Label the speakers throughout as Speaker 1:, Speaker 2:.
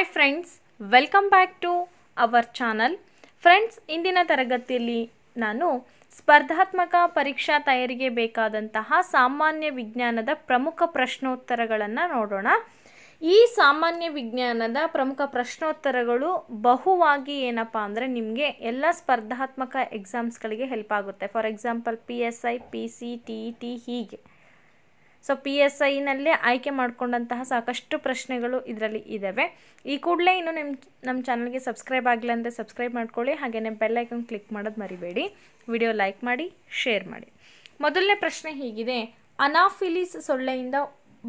Speaker 1: hi friends welcome back to our channel friends ಇಂದಿನ ತರಗತಿಯಲ್ಲಿ ನಾನು ಸ್ಪರ್ಧಾತ್ಮಕ ಪರೀಕ್ಷಾ ತಯಾರಿಗೆ ಬೇಕಾದಂತಹ ಸಾಮಾನ್ಯ ವಿಜ್ಞಾನದ ಪ್ರಮುಖ ಪ್ರಶ್ನೋತ್ತರಗಳನ್ನು ನೋಡೋಣ ಈ ಸಾಮಾನ್ಯ ವಿಜ್ಞಾನದ ಪ್ರಮುಖ ಪ್ರಶ್ನೋತ್ತರಗಳು ಬಹುವಾಗಿ ಏನಪ್ಪ ಅಂದರೆ ನಿಮಗೆ ಎಲ್ಲ ಸ್ಪರ್ಧಾತ್ಮಕ ಎಕ್ಸಾಮ್ಸ್ಗಳಿಗೆ ಹೆಲ್ಪ್ ಆಗುತ್ತೆ for example P S I P C T E T ಹೀಗೆ ಸೊ ಪಿ ಎಸ್ ಐನಲ್ಲೇ ಆಯ್ಕೆ ಮಾಡಿಕೊಂಡಂತಹ ಸಾಕಷ್ಟು ಪ್ರಶ್ನೆಗಳು ಇದರಲ್ಲಿ ಇದ್ದಾವೆ ಈ ಕೂಡಲೇ ಇನ್ನು ನಿಮ್ಮ ನಮ್ಮ ಚಾನಲ್ಗೆ ಸಬ್ಸ್ಕ್ರೈಬ್ ಆಗಿಲ್ಲ ಅಂದರೆ ಸಬ್ಸ್ಕ್ರೈಬ್ ಮಾಡ್ಕೊಳ್ಳಿ ಹಾಗೆಯೇ ಬೆಲ್ಲೈಕನ್ ಕ್ಲಿಕ್ ಮಾಡೋದು ಮರಿಬೇಡಿ ವಿಡಿಯೋ ಲೈಕ್ ಮಾಡಿ ಶೇರ್ ಮಾಡಿ ಮೊದಲನೇ ಪ್ರಶ್ನೆ ಹೀಗಿದೆ ಅನಾಫಿಲಿಸ್ ಸೊಳ್ಳೆಯಿಂದ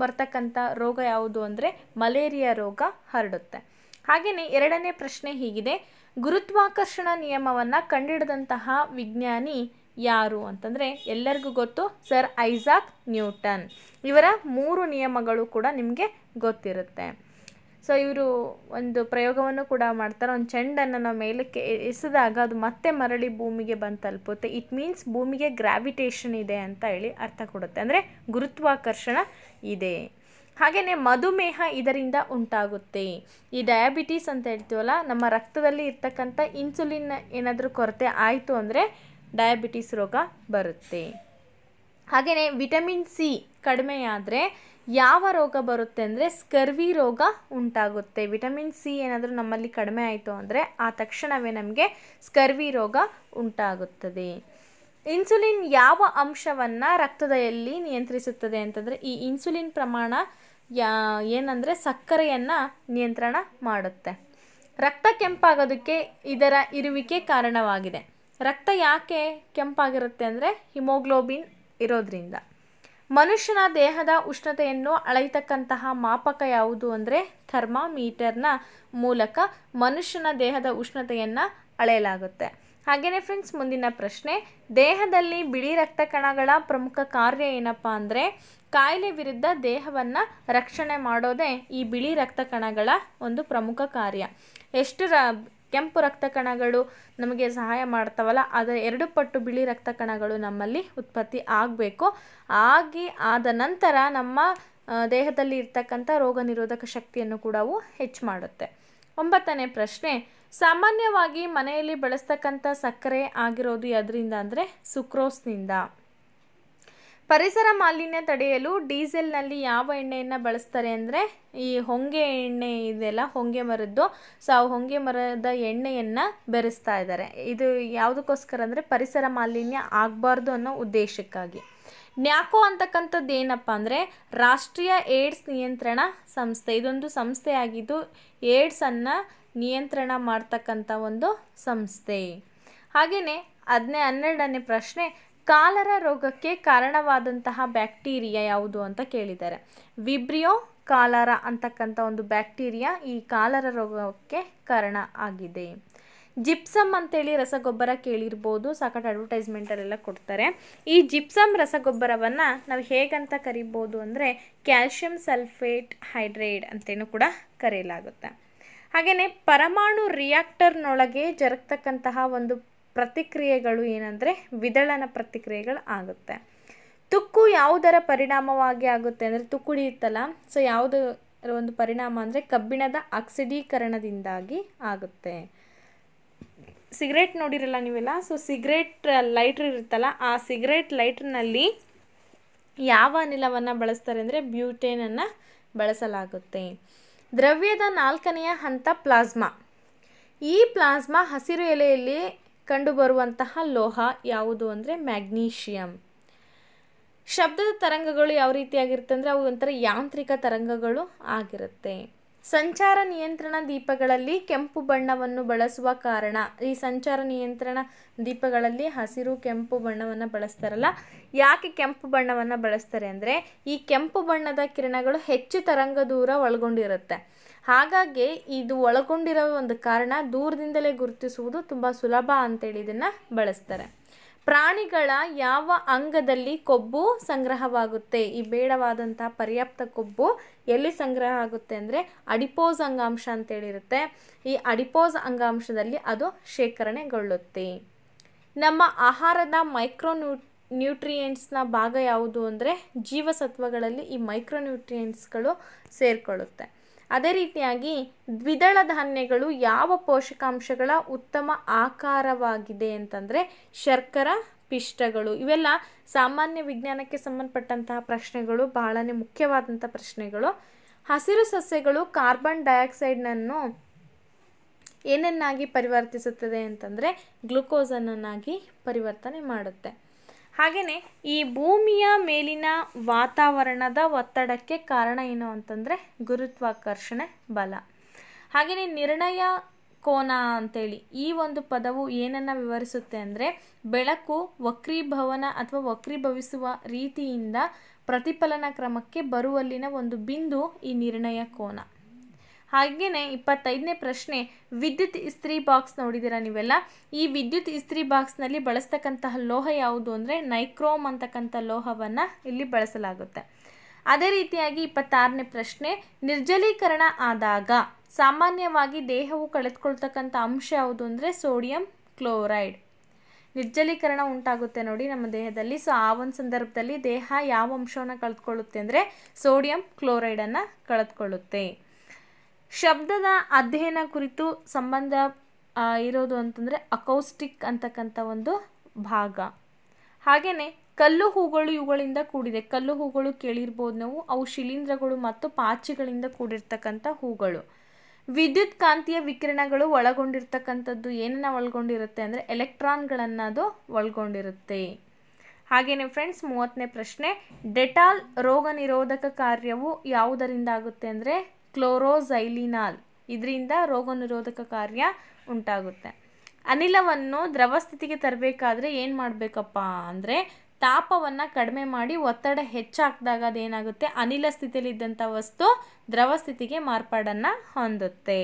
Speaker 1: ಬರ್ತಕ್ಕಂಥ ರೋಗ ಯಾವುದು ಅಂದರೆ ಮಲೇರಿಯಾ ರೋಗ ಹರಡುತ್ತೆ ಹಾಗೆಯೇ ಎರಡನೇ ಪ್ರಶ್ನೆ ಹೀಗಿದೆ ಗುರುತ್ವಾಕರ್ಷಣ ನಿಯಮವನ್ನು ಕಂಡಿಡಿದಂತಹ ವಿಜ್ಞಾನಿ ಯಾರು ಅಂತಂದರೆ ಎಲ್ಲರಿಗೂ ಗೊತ್ತು ಸರ್ ಐಸಾಕ್ ನ್ಯೂಟನ್ ಇವರ ಮೂರು ನಿಯಮಗಳು ಕೂಡ ನಿಮಗೆ ಗೊತ್ತಿರುತ್ತೆ ಸೊ ಇವರು ಒಂದು ಪ್ರಯೋಗವನ್ನು ಕೂಡ ಮಾಡ್ತಾರೆ ಒಂದು ಚೆಂಡನ್ನು ನಾವು ಮೇಲಕ್ಕೆ ಎಸೆದಾಗ ಅದು ಮತ್ತೆ ಮರಳಿ ಭೂಮಿಗೆ ಬಂದು ತಲುಪುತ್ತೆ ಇಟ್ ಮೀನ್ಸ್ ಭೂಮಿಗೆ ಗ್ರಾವಿಟೇಷನ್ ಇದೆ ಅಂತ ಹೇಳಿ ಅರ್ಥ ಕೊಡುತ್ತೆ ಅಂದರೆ ಗುರುತ್ವಾಕರ್ಷಣ ಇದೆ ಹಾಗೆಯೇ ಮಧುಮೇಹ ಇದರಿಂದ ಉಂಟಾಗುತ್ತೆ ಈ ಡಯಾಬಿಟೀಸ್ ಅಂತ ಹೇಳ್ತೀವಲ್ಲ ನಮ್ಮ ರಕ್ತದಲ್ಲಿ ಇರ್ತಕ್ಕಂಥ ಇನ್ಸುಲಿನ್ ಏನಾದರೂ ಕೊರತೆ ಆಯಿತು ಅಂದರೆ ಡಯಾಬಿಟಿಸ್ ರೋಗ ಬರುತ್ತೆ ಹಾಗೆಯೇ ವಿಟಮಿನ್ ಸಿ ಕಡಿಮೆಯಾದರೆ ಯಾವ ರೋಗ ಬರುತ್ತೆ ಅಂದರೆ ಸ್ಕರ್ವಿ ರೋಗ ಉಂಟಾಗುತ್ತೆ ವಿಟಮಿನ್ ಸಿ ಏನಾದರೂ ನಮ್ಮಲ್ಲಿ ಕಡಿಮೆ ಆಯಿತು ಅಂದರೆ ಆ ತಕ್ಷಣವೇ ನಮಗೆ ಸ್ಕರ್ವಿ ರೋಗ ಉಂಟಾಗುತ್ತದೆ ಇನ್ಸುಲಿನ್ ಯಾವ ಅಂಶವನ್ನು ರಕ್ತದಲ್ಲಿ ನಿಯಂತ್ರಿಸುತ್ತದೆ ಅಂತಂದರೆ ಈ ಇನ್ಸುಲಿನ್ ಪ್ರಮಾಣ ಯಾ ಏನಂದರೆ ಸಕ್ಕರೆಯನ್ನು ನಿಯಂತ್ರಣ ಮಾಡುತ್ತೆ ರಕ್ತ ಕೆಂಪಾಗೋದಕ್ಕೆ ಇದರ ಇರುವಿಕೆ ಕಾರಣವಾಗಿದೆ ರಕ್ತ ಯಾಕೆ ಕೆಂಪಾಗಿರುತ್ತೆ ಅಂದರೆ ಹಿಮೋಗ್ಲೋಬಿನ್ ಇರೋದ್ರಿಂದ ಮನುಷ್ಯನ ದೇಹದ ಉಷ್ಣತೆಯನ್ನು ಅಳೆಯತಕ್ಕಂತಹ ಮಾಪಕ ಯಾವುದು ಅಂದರೆ ಥರ್ಮಾಮೀಟರ್ನ ಮೂಲಕ ಮನುಷ್ಯನ ದೇಹದ ಉಷ್ಣತೆಯನ್ನು ಅಳೆಯಲಾಗುತ್ತೆ ಹಾಗೆಯೇ ಫ್ರೆಂಡ್ಸ್ ಮುಂದಿನ ಪ್ರಶ್ನೆ ದೇಹದಲ್ಲಿ ಬಿಳಿ ರಕ್ತ ಕಣಗಳ ಪ್ರಮುಖ ಕಾರ್ಯ ಏನಪ್ಪ ಅಂದರೆ ಕಾಯಿಲೆ ವಿರುದ್ಧ ದೇಹವನ್ನು ರಕ್ಷಣೆ ಮಾಡೋದೇ ಈ ಬಿಳಿ ರಕ್ತ ಕಣಗಳ ಒಂದು ಪ್ರಮುಖ ಕಾರ್ಯ ಎಷ್ಟು ರ ಕೆಂಪು ರಕ್ತ ಕಣಗಳು ನಮಗೆ ಸಹಾಯ ಮಾಡ್ತಾವಲ್ಲ ಅದರ ಎರಡು ಪಟ್ಟು ಬಿಳಿ ರಕ್ತ ಕಣಗಳು ನಮ್ಮಲ್ಲಿ ಉತ್ಪತ್ತಿ ಆಗಬೇಕು ಆಗಿ ಆದ ನಂತರ ನಮ್ಮ ದೇಹದಲ್ಲಿ ಇರ್ತಕ್ಕಂಥ ರೋಗ ನಿರೋಧಕ ಶಕ್ತಿಯನ್ನು ಕೂಡ ಅವು ಹೆಚ್ಚು ಮಾಡುತ್ತೆ ಒಂಬತ್ತನೇ ಪ್ರಶ್ನೆ ಸಾಮಾನ್ಯವಾಗಿ ಮನೆಯಲ್ಲಿ ಬಳಸ್ತಕ್ಕಂಥ ಸಕ್ಕರೆ ಆಗಿರೋದು ಯಾವುದರಿಂದ ಅಂದರೆ ಸುಕ್ರೋಸ್ನಿಂದ ಪರಿಸರ ಮಾಲಿನ್ಯ ತಡೆಯಲು ಡೀಸೆಲ್ನಲ್ಲಿ ಯಾವ ಎಣ್ಣೆಯನ್ನು ಬಳಸ್ತಾರೆ ಅಂದರೆ ಈ ಹೊಂಗೆ ಎಣ್ಣೆ ಇದೆಲ್ಲ ಹೊಂಗೆ ಮರದ್ದು ಸೊ ಆ ಹೊಂಗೆ ಮರದ ಎಣ್ಣೆಯನ್ನು ಬೆರೆಸ್ತಾ ಇದ್ದಾರೆ ಇದು ಯಾವುದಕ್ಕೋಸ್ಕರ ಅಂದರೆ ಪರಿಸರ ಮಾಲಿನ್ಯ ಆಗಬಾರ್ದು ಅನ್ನೋ ಉದ್ದೇಶಕ್ಕಾಗಿ ನ್ಯಾಕೋ ಅಂತಕ್ಕಂಥದ್ದು ಏನಪ್ಪ ಅಂದರೆ ರಾಷ್ಟ್ರೀಯ ಏಡ್ಸ್ ನಿಯಂತ್ರಣ ಸಂಸ್ಥೆ ಇದೊಂದು ಸಂಸ್ಥೆಯಾಗಿದ್ದು ಏಡ್ಸನ್ನು ನಿಯಂತ್ರಣ ಮಾಡ್ತಕ್ಕಂಥ ಒಂದು ಸಂಸ್ಥೆ ಹಾಗೆಯೇ ಹದಿನೇ ಹನ್ನೆರಡನೇ ಪ್ರಶ್ನೆ ಕಾಲರ ರೋಗಕ್ಕೆ ಕಾರಣವಾದಂತಹ ಬ್ಯಾಕ್ಟೀರಿಯಾ ಯಾವುದು ಅಂತ ಕೇಳಿದ್ದಾರೆ ವಿಬ್ರಿಯೋ ಕಾಲರ ಅಂತಕ್ಕಂಥ ಒಂದು ಬ್ಯಾಕ್ಟೀರಿಯಾ ಈ ಕಾಲರ ರೋಗಕ್ಕೆ ಕಾರಣ ಆಗಿದೆ ಜಿಪ್ಸಮ್ ಅಂತೇಳಿ ರಸಗೊಬ್ಬರ ಕೇಳಿರ್ಬೋದು ಸಾಕಷ್ಟು ಅಡ್ವರ್ಟೈಸ್ಮೆಂಟಲ್ಲೆಲ್ಲ ಕೊಡ್ತಾರೆ ಈ ಜಿಪ್ಸಮ್ ರಸಗೊಬ್ಬರವನ್ನು ನಾವು ಹೇಗಂತ ಕರಿಬೋದು ಅಂದರೆ ಕ್ಯಾಲ್ಶಿಯಂ ಸಲ್ಫೇಟ್ ಹೈಡ್ರೇಡ್ ಅಂತೇನು ಕೂಡ ಕರೆಯಲಾಗುತ್ತೆ ಹಾಗೆಯೇ ಪರಮಾಣು ರಿಯಾಕ್ಟರ್ನೊಳಗೆ ಜರಗ್ತಕ್ಕಂತಹ ಒಂದು ಪ್ರತಿಕ್ರಿಯೆಗಳು ಏನಂದರೆ ವಿದಳನ ಪ್ರತಿಕ್ರಿಯೆಗಳು ಆಗುತ್ತೆ ತುಕ್ಕು ಯಾವುದರ ಪರಿಣಾಮವಾಗಿ ಆಗುತ್ತೆ ಅಂದರೆ ಇರುತ್ತಲ್ಲ ಸೊ ಯಾವುದರ ಒಂದು ಪರಿಣಾಮ ಅಂದರೆ ಕಬ್ಬಿಣದ ಆಕ್ಸಿಡೀಕರಣದಿಂದಾಗಿ ಆಗುತ್ತೆ ಸಿಗರೇಟ್ ನೋಡಿರಲ್ಲ ನೀವೆಲ್ಲ ಸೊ ಸಿಗರೇಟ್ ಲೈಟ್ರ್ ಇರುತ್ತಲ್ಲ ಆ ಸಿಗರೇಟ್ ಲೈಟ್ರ್ನಲ್ಲಿ ಯಾವ ಅನಿಲವನ್ನು ಬಳಸ್ತಾರೆ ಅಂದರೆ ಬ್ಯೂಟೇನನ್ನು ಬಳಸಲಾಗುತ್ತೆ ದ್ರವ್ಯದ ನಾಲ್ಕನೆಯ ಹಂತ ಪ್ಲಾಸ್ಮಾ ಈ ಪ್ಲಾಸ್ಮಾ ಹಸಿರು ಎಲೆಯಲ್ಲಿ ಕಂಡುಬರುವಂತಹ ಲೋಹ ಯಾವುದು ಅಂದರೆ ಮ್ಯಾಗ್ನೀಷಿಯಂ ಶಬ್ದದ ತರಂಗಗಳು ಯಾವ ರೀತಿಯಾಗಿರುತ್ತೆ ಅಂದರೆ ಅವು ಒಂಥರ ಯಾಂತ್ರಿಕ ತರಂಗಗಳು ಆಗಿರುತ್ತೆ ಸಂಚಾರ ನಿಯಂತ್ರಣ ದೀಪಗಳಲ್ಲಿ ಕೆಂಪು ಬಣ್ಣವನ್ನು ಬಳಸುವ ಕಾರಣ ಈ ಸಂಚಾರ ನಿಯಂತ್ರಣ ದೀಪಗಳಲ್ಲಿ ಹಸಿರು ಕೆಂಪು ಬಣ್ಣವನ್ನು ಬಳಸ್ತಾರಲ್ಲ ಯಾಕೆ ಕೆಂಪು ಬಣ್ಣವನ್ನು ಬಳಸ್ತಾರೆ ಅಂದರೆ ಈ ಕೆಂಪು ಬಣ್ಣದ ಕಿರಣಗಳು ಹೆಚ್ಚು ತರಂಗ ದೂರ ಒಳಗೊಂಡಿರುತ್ತೆ ಹಾಗಾಗಿ ಇದು ಒಳಗೊಂಡಿರೋ ಒಂದು ಕಾರಣ ದೂರದಿಂದಲೇ ಗುರುತಿಸುವುದು ತುಂಬ ಸುಲಭ ಅಂತೇಳಿ ಇದನ್ನು ಬಳಸ್ತಾರೆ ಪ್ರಾಣಿಗಳ ಯಾವ ಅಂಗದಲ್ಲಿ ಕೊಬ್ಬು ಸಂಗ್ರಹವಾಗುತ್ತೆ ಈ ಬೇಡವಾದಂಥ ಪರ್ಯಾಪ್ತ ಕೊಬ್ಬು ಎಲ್ಲಿ ಸಂಗ್ರಹ ಆಗುತ್ತೆ ಅಂದರೆ ಅಡಿಪೋಸ್ ಅಂಗಾಂಶ ಅಂತೇಳಿರುತ್ತೆ ಈ ಅಡಿಪೋಸ್ ಅಂಗಾಂಶದಲ್ಲಿ ಅದು ಶೇಖರಣೆಗೊಳ್ಳುತ್ತೆ ನಮ್ಮ ಆಹಾರದ ಮೈಕ್ರೋ ಮೈಕ್ರೋನ್ಯೂ ನ್ಯೂಟ್ರಿಯೆಂಟ್ಸ್ನ ಭಾಗ ಯಾವುದು ಅಂದರೆ ಜೀವಸತ್ವಗಳಲ್ಲಿ ಈ ಮೈಕ್ರೋ ನ್ಯೂಟ್ರಿಯೆಂಟ್ಸ್ಗಳು ಸೇರಿಕೊಳ್ಳುತ್ತೆ ಅದೇ ರೀತಿಯಾಗಿ ದ್ವಿದಳ ಧಾನ್ಯಗಳು ಯಾವ ಪೋಷಕಾಂಶಗಳ ಉತ್ತಮ ಆಕಾರವಾಗಿದೆ ಅಂತಂದರೆ ಶರ್ಕರ ಪಿಷ್ಟಗಳು ಇವೆಲ್ಲ ಸಾಮಾನ್ಯ ವಿಜ್ಞಾನಕ್ಕೆ ಸಂಬಂಧಪಟ್ಟಂತಹ ಪ್ರಶ್ನೆಗಳು ಬಹಳನೇ ಮುಖ್ಯವಾದಂಥ ಪ್ರಶ್ನೆಗಳು ಹಸಿರು ಸಸ್ಯಗಳು ಕಾರ್ಬನ್ ಡೈಆಕ್ಸೈಡ್ನನ್ನು ಏನನ್ನಾಗಿ ಪರಿವರ್ತಿಸುತ್ತದೆ ಅಂತಂದರೆ ಗ್ಲುಕೋಸನ್ನಾಗಿ ಪರಿವರ್ತನೆ ಮಾಡುತ್ತೆ ಹಾಗೆಯೇ ಈ ಭೂಮಿಯ ಮೇಲಿನ ವಾತಾವರಣದ ಒತ್ತಡಕ್ಕೆ ಕಾರಣ ಏನು ಅಂತಂದರೆ ಗುರುತ್ವಾಕರ್ಷಣೆ ಬಲ ಹಾಗೆಯೇ ನಿರ್ಣಯ ಕೋನ ಅಂತೇಳಿ ಈ ಒಂದು ಪದವು ಏನನ್ನು ವಿವರಿಸುತ್ತೆ ಅಂದರೆ ಬೆಳಕು ವಕ್ರೀಭವನ ಅಥವಾ ವಕ್ರೀಭವಿಸುವ ರೀತಿಯಿಂದ ಪ್ರತಿಫಲನ ಕ್ರಮಕ್ಕೆ ಬರುವಲ್ಲಿನ ಒಂದು ಬಿಂದು ಈ ನಿರ್ಣಯ ಕೋನ ಹಾಗೆಯೇ ಇಪ್ಪತ್ತೈದನೇ ಪ್ರಶ್ನೆ ವಿದ್ಯುತ್ ಇಸ್ತ್ರಿ ಬಾಕ್ಸ್ ನೋಡಿದ್ದೀರಾ ನೀವೆಲ್ಲ ಈ ವಿದ್ಯುತ್ ಇಸ್ತ್ರಿ ಬಾಕ್ಸ್ನಲ್ಲಿ ಬಳಸ್ತಕ್ಕಂತಹ ಲೋಹ ಯಾವುದು ಅಂದರೆ ನೈಕ್ರೋಮ್ ಅಂತಕ್ಕಂಥ ಲೋಹವನ್ನು ಇಲ್ಲಿ ಬಳಸಲಾಗುತ್ತೆ ಅದೇ ರೀತಿಯಾಗಿ ಇಪ್ಪತ್ತಾರನೇ ಪ್ರಶ್ನೆ ನಿರ್ಜಲೀಕರಣ ಆದಾಗ ಸಾಮಾನ್ಯವಾಗಿ ದೇಹವು ಕಳೆದುಕೊಳ್ತಕ್ಕಂಥ ಅಂಶ ಯಾವುದು ಅಂದರೆ ಸೋಡಿಯಂ ಕ್ಲೋರೈಡ್ ನಿರ್ಜಲೀಕರಣ ಉಂಟಾಗುತ್ತೆ ನೋಡಿ ನಮ್ಮ ದೇಹದಲ್ಲಿ ಸೊ ಆ ಒಂದು ಸಂದರ್ಭದಲ್ಲಿ ದೇಹ ಯಾವ ಅಂಶವನ್ನು ಕಳೆದುಕೊಳ್ಳುತ್ತೆ ಅಂದರೆ ಸೋಡಿಯಂ ಕ್ಲೋರೈಡನ್ನು ಕಳೆದುಕೊಳ್ಳುತ್ತೆ ಶಬ್ದದ ಅಧ್ಯಯನ ಕುರಿತು ಸಂಬಂಧ ಇರೋದು ಅಂತಂದರೆ ಅಕೌಸ್ಟಿಕ್ ಅಂತಕ್ಕಂಥ ಒಂದು ಭಾಗ ಹಾಗೆಯೇ ಕಲ್ಲು ಹೂಗಳು ಇವುಗಳಿಂದ ಕೂಡಿದೆ ಕಲ್ಲು ಹೂಗಳು ಕೇಳಿರ್ಬೋದು ನಾವು ಅವು ಶಿಲೀಂಧ್ರಗಳು ಮತ್ತು ಪಾಚಿಗಳಿಂದ ಕೂಡಿರ್ತಕ್ಕಂಥ ಹೂಗಳು ವಿದ್ಯುತ್ ಕಾಂತೀಯ ವಿಕಿರಣಗಳು ಒಳಗೊಂಡಿರ್ತಕ್ಕಂಥದ್ದು ಏನನ್ನ ಒಳಗೊಂಡಿರುತ್ತೆ ಅಂದರೆ ಎಲೆಕ್ಟ್ರಾನ್ಗಳನ್ನು ಅದು ಒಳಗೊಂಡಿರುತ್ತೆ ಹಾಗೆಯೇ ಫ್ರೆಂಡ್ಸ್ ಮೂವತ್ತನೇ ಪ್ರಶ್ನೆ ಡೆಟಾಲ್ ರೋಗ ನಿರೋಧಕ ಕಾರ್ಯವು ಯಾವುದರಿಂದ ಆಗುತ್ತೆ ಅಂದರೆ ಕ್ಲೋರೋಝೈಲಿನಾಲ್ ಇದರಿಂದ ರೋಗನಿರೋಧಕ ಕಾರ್ಯ ಉಂಟಾಗುತ್ತೆ ಅನಿಲವನ್ನು ದ್ರವ ಸ್ಥಿತಿಗೆ ತರಬೇಕಾದ್ರೆ ಏನು ಮಾಡಬೇಕಪ್ಪ ಅಂದರೆ ತಾಪವನ್ನು ಕಡಿಮೆ ಮಾಡಿ ಒತ್ತಡ ಹೆಚ್ಚಾಕಿದಾಗ ಅದೇನಾಗುತ್ತೆ ಅನಿಲ ಸ್ಥಿತಿಯಲ್ಲಿದ್ದಂಥ ವಸ್ತು ದ್ರವ ಸ್ಥಿತಿಗೆ ಮಾರ್ಪಾಡನ್ನು ಹೊಂದುತ್ತೆ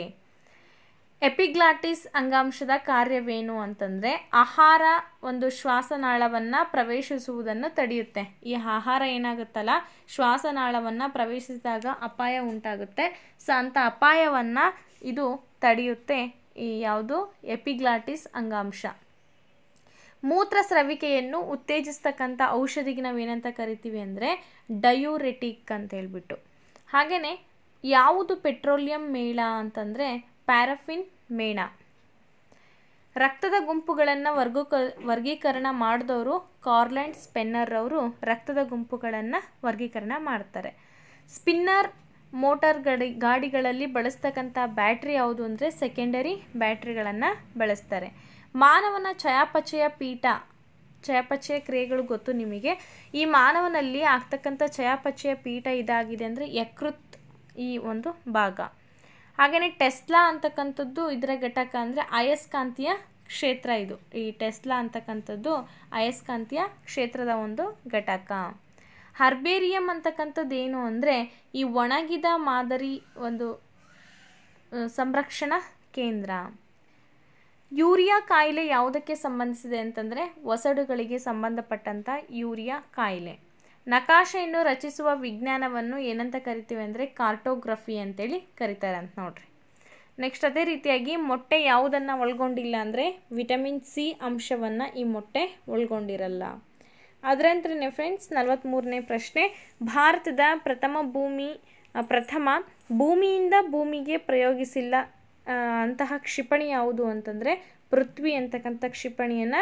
Speaker 1: ಎಪಿಗ್ಲಾಟಿಸ್ ಅಂಗಾಂಶದ ಕಾರ್ಯವೇನು ಅಂತಂದರೆ ಆಹಾರ ಒಂದು ಶ್ವಾಸನಾಳವನ್ನು ಪ್ರವೇಶಿಸುವುದನ್ನು ತಡೆಯುತ್ತೆ ಈ ಆಹಾರ ಏನಾಗುತ್ತಲ್ಲ ಶ್ವಾಸನಾಳವನ್ನು ಪ್ರವೇಶಿಸಿದಾಗ ಅಪಾಯ ಉಂಟಾಗುತ್ತೆ ಸೊ ಅಂಥ ಅಪಾಯವನ್ನು ಇದು ತಡೆಯುತ್ತೆ ಈ ಯಾವುದು ಎಪಿಗ್ಲಾಟಿಸ್ ಅಂಗಾಂಶ ಮೂತ್ರ ಸ್ರವಿಕೆಯನ್ನು ಉತ್ತೇಜಿಸ್ತಕ್ಕಂಥ ಔಷಧಿಗೆ ನಾವೇನಂತ ಕರಿತೀವಿ ಅಂದರೆ ಡಯೂರೆಟಿಕ್ ಅಂತ ಹೇಳ್ಬಿಟ್ಟು ಹಾಗೆಯೇ ಯಾವುದು ಪೆಟ್ರೋಲಿಯಂ ಮೇಳ ಅಂತಂದರೆ ಪ್ಯಾರಫಿನ್ ಮೇಣ ರಕ್ತದ ಗುಂಪುಗಳನ್ನು ವರ್ಗಕ ವರ್ಗೀಕರಣ ಮಾಡಿದವರು ಕಾರ್ಲೆಂಡ್ ಸ್ಪೆನ್ನರ್ ಅವರು ರಕ್ತದ ಗುಂಪುಗಳನ್ನು ವರ್ಗೀಕರಣ ಮಾಡ್ತಾರೆ ಸ್ಪಿನ್ನರ್ ಮೋಟಾರ್ ಗಾಡಿ ಗಾಡಿಗಳಲ್ಲಿ ಬಳಸ್ತಕ್ಕಂಥ ಬ್ಯಾಟ್ರಿ ಯಾವುದು ಅಂದರೆ ಸೆಕೆಂಡರಿ ಬ್ಯಾಟ್ರಿಗಳನ್ನು ಬಳಸ್ತಾರೆ ಮಾನವನ ಚಯಾಪಚಯ ಪೀಠ ಚಯಾಪಚಯ ಕ್ರಿಯೆಗಳು ಗೊತ್ತು ನಿಮಗೆ ಈ ಮಾನವನಲ್ಲಿ ಆಗ್ತಕ್ಕಂಥ ಚಯಾಪಚಯ ಪೀಠ ಇದಾಗಿದೆ ಅಂದರೆ ಯಕೃತ್ ಈ ಒಂದು ಭಾಗ ಹಾಗೆಯೇ ಟೆಸ್ಲಾ ಅಂತಕ್ಕಂಥದ್ದು ಇದರ ಘಟಕ ಅಂದರೆ ಅಯಸ್ಕಾಂತೀಯ ಕ್ಷೇತ್ರ ಇದು ಈ ಟೆಸ್ಲಾ ಅಂತಕ್ಕಂಥದ್ದು ಅಯಸ್ಕಾಂತೀಯ ಕ್ಷೇತ್ರದ ಒಂದು ಘಟಕ ಹರ್ಬೇರಿಯಂ ಅಂತಕ್ಕಂಥದ್ದು ಏನು ಅಂದರೆ ಈ ಒಣಗಿದ ಮಾದರಿ ಒಂದು ಸಂರಕ್ಷಣಾ ಕೇಂದ್ರ ಯೂರಿಯಾ ಕಾಯಿಲೆ ಯಾವುದಕ್ಕೆ ಸಂಬಂಧಿಸಿದೆ ಅಂತಂದರೆ ಒಸಡುಗಳಿಗೆ ಸಂಬಂಧಪಟ್ಟಂಥ ಯೂರಿಯಾ ಕಾಯಿಲೆ ನಕಾಶೆಯನ್ನು ರಚಿಸುವ ವಿಜ್ಞಾನವನ್ನು ಏನಂತ ಕರಿತೀವಿ ಅಂದರೆ ಕಾರ್ಟೋಗ್ರಫಿ ಅಂತೇಳಿ ಕರೀತಾರೆ ಅಂತ ನೋಡ್ರಿ ನೆಕ್ಸ್ಟ್ ಅದೇ ರೀತಿಯಾಗಿ ಮೊಟ್ಟೆ ಯಾವುದನ್ನು ಒಳ್ಗೊಂಡಿಲ್ಲ ಅಂದರೆ ವಿಟಮಿನ್ ಸಿ ಅಂಶವನ್ನು ಈ ಮೊಟ್ಟೆ ಒಳ್ಗೊಂಡಿರಲ್ಲ ಅದರಂತ್ರನೇ ಫ್ರೆಂಡ್ಸ್ ನಲವತ್ತ್ಮೂರನೇ ಪ್ರಶ್ನೆ ಭಾರತದ ಪ್ರಥಮ ಭೂಮಿ ಪ್ರಥಮ ಭೂಮಿಯಿಂದ ಭೂಮಿಗೆ ಪ್ರಯೋಗಿಸಿಲ್ಲ ಅಂತಹ ಕ್ಷಿಪಣಿ ಯಾವುದು ಅಂತಂದರೆ ಪೃಥ್ವಿ ಅಂತಕ್ಕಂಥ ಕ್ಷಿಪಣಿಯನ್ನು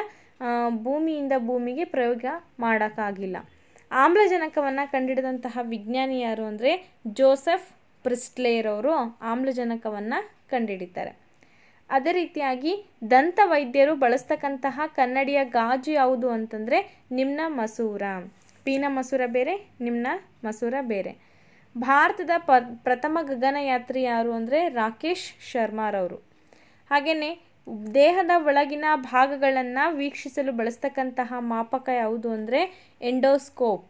Speaker 1: ಭೂಮಿಯಿಂದ ಭೂಮಿಗೆ ಪ್ರಯೋಗ ಮಾಡೋಕ್ಕಾಗಿಲ್ಲ ಆಮ್ಲಜನಕವನ್ನು ಕಂಡಿಡಿದಂತಹ ವಿಜ್ಞಾನಿ ಯಾರು ಅಂದರೆ ಜೋಸೆಫ್ ಪ್ರಿಸ್ಟ್ಲೇರವರು ಆಮ್ಲಜನಕವನ್ನು ಕಂಡುಹಿಡಿತಾರೆ ಅದೇ ರೀತಿಯಾಗಿ ದಂತ ವೈದ್ಯರು ಬಳಸ್ತಕ್ಕಂತಹ ಕನ್ನಡಿಯ ಗಾಜು ಯಾವುದು ಅಂತಂದರೆ ನಿಮ್ಮ ಮಸೂರ ಪೀನ ಮಸೂರ ಬೇರೆ ನಿಮ್ಮ ಮಸೂರ ಬೇರೆ ಭಾರತದ ಪ ಪ್ರಥಮ ಗಗನಯಾತ್ರಿ ಯಾರು ಅಂದರೆ ರಾಕೇಶ್ ಶರ್ಮಾರವರು ಹಾಗೆಯೇ ದೇಹದ ಒಳಗಿನ ಭಾಗಗಳನ್ನು ವೀಕ್ಷಿಸಲು ಬಳಸ್ತಕ್ಕಂತಹ ಮಾಪಕ ಯಾವುದು ಅಂದರೆ ಎಂಡೋಸ್ಕೋಪ್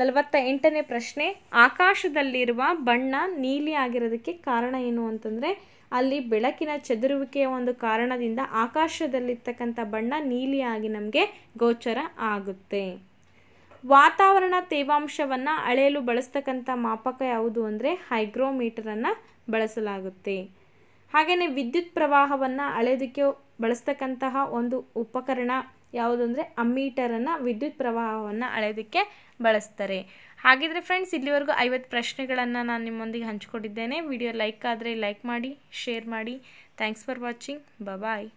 Speaker 1: ನಲವತ್ತ ಎಂಟನೇ ಪ್ರಶ್ನೆ ಆಕಾಶದಲ್ಲಿರುವ ಬಣ್ಣ ನೀಲಿ ಆಗಿರೋದಕ್ಕೆ ಕಾರಣ ಏನು ಅಂತಂದರೆ ಅಲ್ಲಿ ಬೆಳಕಿನ ಚದುರುವಿಕೆಯ ಒಂದು ಕಾರಣದಿಂದ ಆಕಾಶದಲ್ಲಿರ್ತಕ್ಕಂಥ ಬಣ್ಣ ನೀಲಿಯಾಗಿ ನಮಗೆ ಗೋಚರ ಆಗುತ್ತೆ ವಾತಾವರಣ ತೇವಾಂಶವನ್ನು ಅಳೆಯಲು ಬಳಸ್ತಕ್ಕಂಥ ಮಾಪಕ ಯಾವುದು ಅಂದರೆ ಹೈಗ್ರೋಮೀಟರನ್ನು ಬಳಸಲಾಗುತ್ತೆ ಹಾಗೆಯೇ ವಿದ್ಯುತ್ ಪ್ರವಾಹವನ್ನು ಅಳೆಯೋದಕ್ಕೆ ಬಳಸ್ತಕ್ಕಂತಹ ಒಂದು ಉಪಕರಣ ಯಾವುದು ಅಂದರೆ ಅಮ್ಮೀಟರನ್ನು ವಿದ್ಯುತ್ ಪ್ರವಾಹವನ್ನು ಅಳೆಯೋದಕ್ಕೆ ಬಳಸ್ತಾರೆ ಹಾಗಿದ್ರೆ ಫ್ರೆಂಡ್ಸ್ ಇಲ್ಲಿವರೆಗೂ ಐವತ್ತು ಪ್ರಶ್ನೆಗಳನ್ನು ನಾನು ನಿಮ್ಮೊಂದಿಗೆ ಹಂಚಿಕೊಂಡಿದ್ದೇನೆ ವಿಡಿಯೋ ಲೈಕ್ ಆದರೆ ಲೈಕ್ ಮಾಡಿ ಶೇರ್ ಮಾಡಿ ಥ್ಯಾಂಕ್ಸ್ ಫಾರ್ ವಾಚಿಂಗ್ ಬಾಯ್